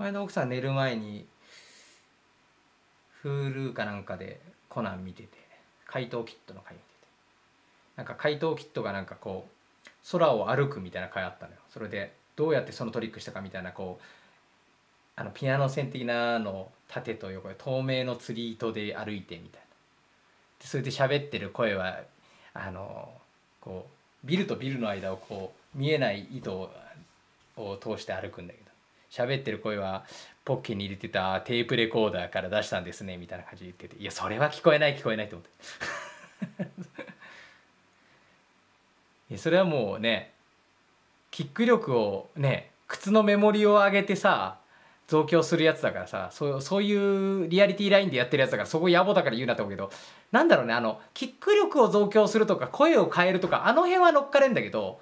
前の奥さん寝る前に Hulu かなんかでコナン見てて怪盗キットの回見ててなんか怪盗キットがなんかこう空を歩くみたいな回あったのよそれでどうやってそのトリックしたかみたいなこうあのピアノ線的なの縦と横で透明の釣り糸で歩いてみたいなでそれで喋ってる声はあのこうビルとビルの間をこう見えない糸を通して歩くんだけど喋ってる声はポッケに入れてたテープレコーダーから出したんですねみたいな感じで言ってていやそれは聞こえない聞こえないと思ってそれはもうねキック力をね靴のメモリを上げてさ増強するやつだからさそうそういうリアリティラインでやってるやつだからそこ野暮だから言うなと思うけどなんだろうねあのキック力を増強するとか声を変えるとかあの辺は乗っかれんだけど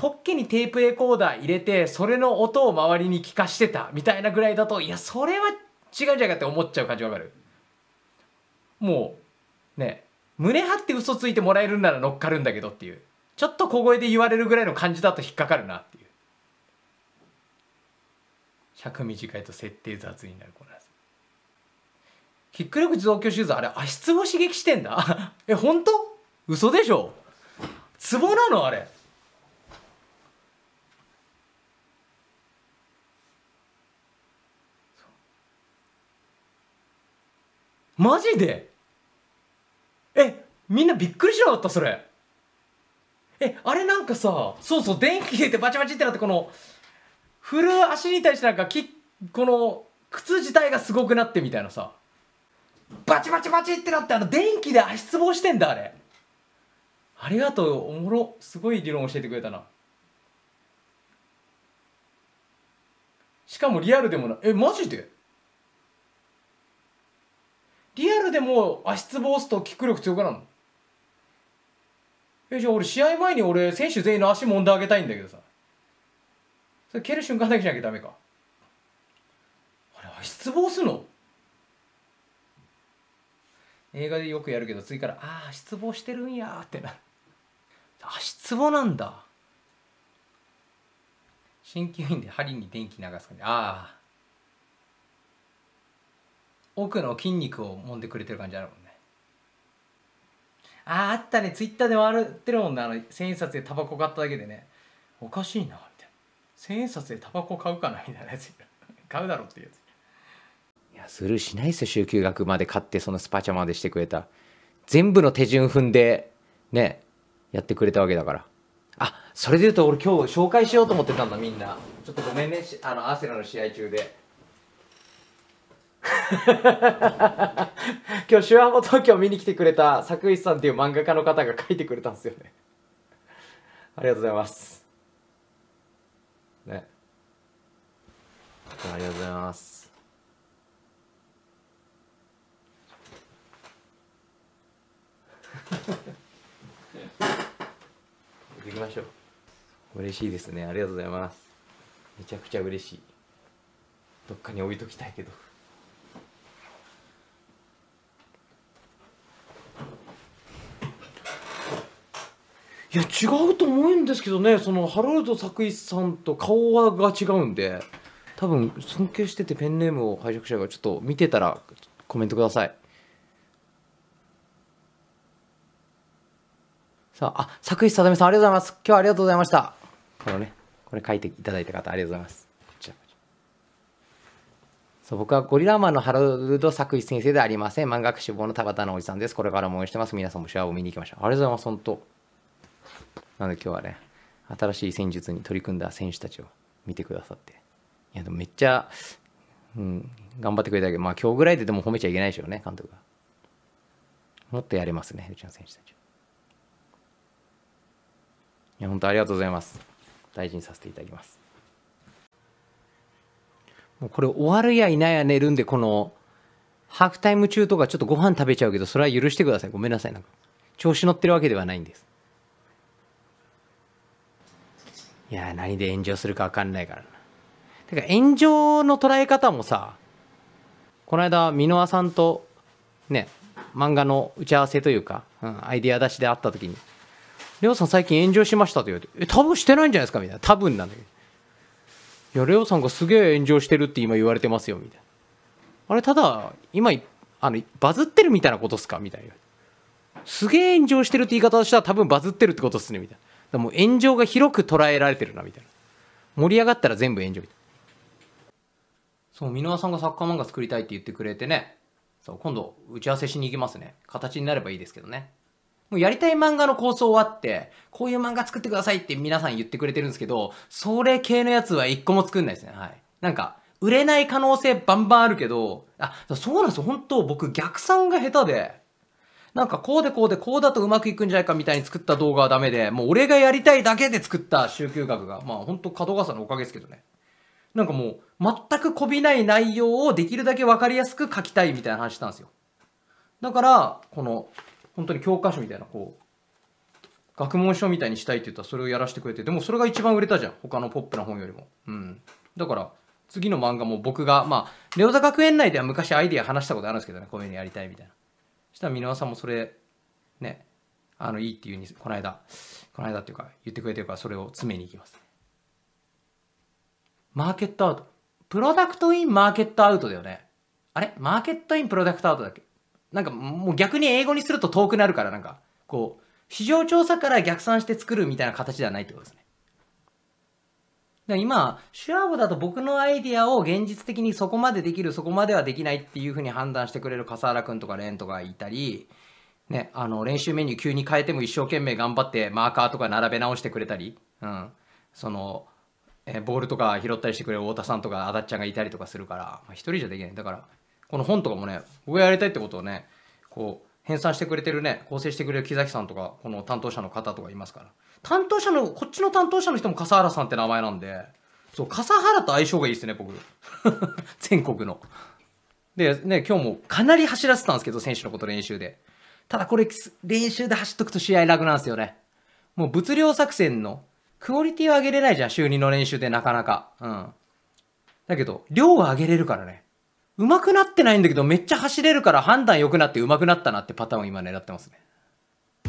ポッケにテープレコーダー入れてそれの音を周りに聞かしてたみたいなぐらいだといやそれは違うんじゃないかって思っちゃう感じわかるもうね胸張って嘘ついてもらえるなら乗っかるんだけどっていうちょっと小声で言われるぐらいの感じだと引っかかるなっていう尺短いと設定雑になるこれキック力増強ーズ、あれ足つぼ刺激してんだ え本当嘘でしょツボなのあれマジでえみんなびっくりしなかったそれえあれなんかさそうそう電気入れてバチバチってなってこの振る足に対してなんかきこの靴自体がすごくなってみたいなさバチバチバチってなってあの電気で足つぼしてんだあれありがとうおもろすごい理論教えてくれたなしかもリアルでもなえマジでリアルでも足つぼ押すとキック力強くなるのえじゃあ俺試合前に俺選手全員の足もんであげたいんだけどさそれ蹴る瞬間だけじゃなきゃダメかあれ足つぼ押すの映画でよくやるけど次から「ああ足つぼしてるんや」ってな足つぼなんだ鍼灸院で針に電気流すかね。ああ奥の筋肉を揉んでくれてる感じあるもんねあああったねツイッターで笑ってるもんねあの千円札でタバコ買っただけでねおかしいなみたいな千円札でタバコ買うかなみたいなやつ 買うだろうっていうやついやスルーしないっすよ週休学まで買ってそのスパチャまでしてくれた全部の手順踏んでねやってくれたわけだからあそれでいうと俺今日紹介しようと思ってたんだみんなちょっとごめんねあのアーセナの試合中で今日、手話も東京見に来てくれた作一さんっていう漫画家の方が書いてくれたんですよね。ありがとうございます。ね。ありがとうございます。行きましょう嬉しいですねありがとうございますめちゃくちゃ嬉しいどっかに置いときたいけどいや違うと思うんですけどねそのハロルド作一さんと顔はが違うんで多分尊敬しててペンネームを拝借者がちょっと見てたらコメントくださいさああ作一さだめさんありがとうございます今日はありがとうございましたこのねこれ書いていただいた方ありがとうございますそう僕はゴリラマンのハロルド作一先生ではありません漫画家志望の田畑のおじさんですこれからも応援してます皆さんもシェアを見に行きましょうありがとうございます本当なので今日はね、新しい戦術に取り組んだ選手たちを見てくださって、いや、でもめっちゃ、うん、頑張ってくれたけど、まあ今日ぐらいででも褒めちゃいけないでしょうね、監督が。もっとやれますね、うちの選手たち。いや、本当ありがとうございます。大事にさせていただきます。もうこれ終わるやいないや寝るんで、この、ハーフタイム中とかちょっとご飯食べちゃうけど、それは許してください。ごめんなさい。なんか、調子乗ってるわけではないんです。いや何で炎上するか分かんないからなてか炎上の捉え方もさこの間箕輪さんとね漫画の打ち合わせというか、うん、アイデア出しで会った時に「レオさん最近炎上しました」と言われて「え多分してないんじゃないですか」みたいな「多分なんだけど」いや、レオさんがすげえ炎上してるって今言われてますよ、みたいな。あれ、ただ、今、あの、バズってるみたいなことっすかみたいな。すげえ炎上してるって言い方をしたら多分バズってるってことっすね、みたいな。だもう炎上が広く捉えられてるなみたいな盛り上がったら全部炎上みたいなそう箕輪さんがサッカー漫画作りたいって言ってくれてねそう今度打ち合わせしに行きますね形になればいいですけどねもうやりたい漫画の構想終わって、こういう漫画作ってくださいって皆さん言ってくれてるんですけど、それ系のやつは一個も作んないですね。はい。なんか、売れない可能性バンバンあるけど、あ、そうなんですよ。本当僕逆算が下手で、なんかこうでこうでこうだとうまくいくんじゃないかみたいに作った動画はダメで、もう俺がやりたいだけで作った集休学が、まあ本当角川さんのおかげですけどね。なんかもう全くこびない内容をできるだけわかりやすく書きたいみたいな話したんですよ。だから、この本当に教科書みたいなこう、学問書みたいにしたいって言ったらそれをやらせてくれて、でもそれが一番売れたじゃん。他のポップな本よりも。うん。だから、次の漫画も僕が、まあ、レオザ学園内では昔アイディア話したことあるんですけどね、こういうのやりたいみたいな。したら箕輪さんもそれねあのいいっていうにこの間この間っていうか言ってくれてるからそれを詰めに行きます、マーケットアウトプロダクトインマーケットアウトだよねあれマーケットインプロダクトアウトだっけなんかもう逆に英語にすると遠くなるからなんかこう市場調査から逆算して作るみたいな形ではないってことですねで今、シュアーブだと僕のアイディアを現実的にそこまでできる、そこまではできないっていうふうに判断してくれる笠原くんとかレンとかいたり、ね、あの、練習メニュー急に変えても一生懸命頑張ってマーカーとか並べ直してくれたり、うん。その、えボールとか拾ったりしてくれる太田さんとかあだっちゃんがいたりとかするから、まあ、人じゃできない。だから、この本とかもね、僕がやりたいってことをね、こう、編纂してくれてるね、構成してくれる木崎さんとか、この担当者の方とかいますから。担当者の、こっちの担当者の人も笠原さんって名前なんで、そう、笠原と相性がいいですね、僕。全国の。で、ね、今日もかなり走らせたんですけど、選手のこと練習で。ただこれ、練習で走っとくと試合楽なんですよね。もう物量作戦のクオリティを上げれないじゃん、週2の練習でなかなか。うん。だけど、量は上げれるからね。上手くなってないんだけど、めっちゃ走れるから判断良くなって上手くなったなってパターンを今狙ってますね。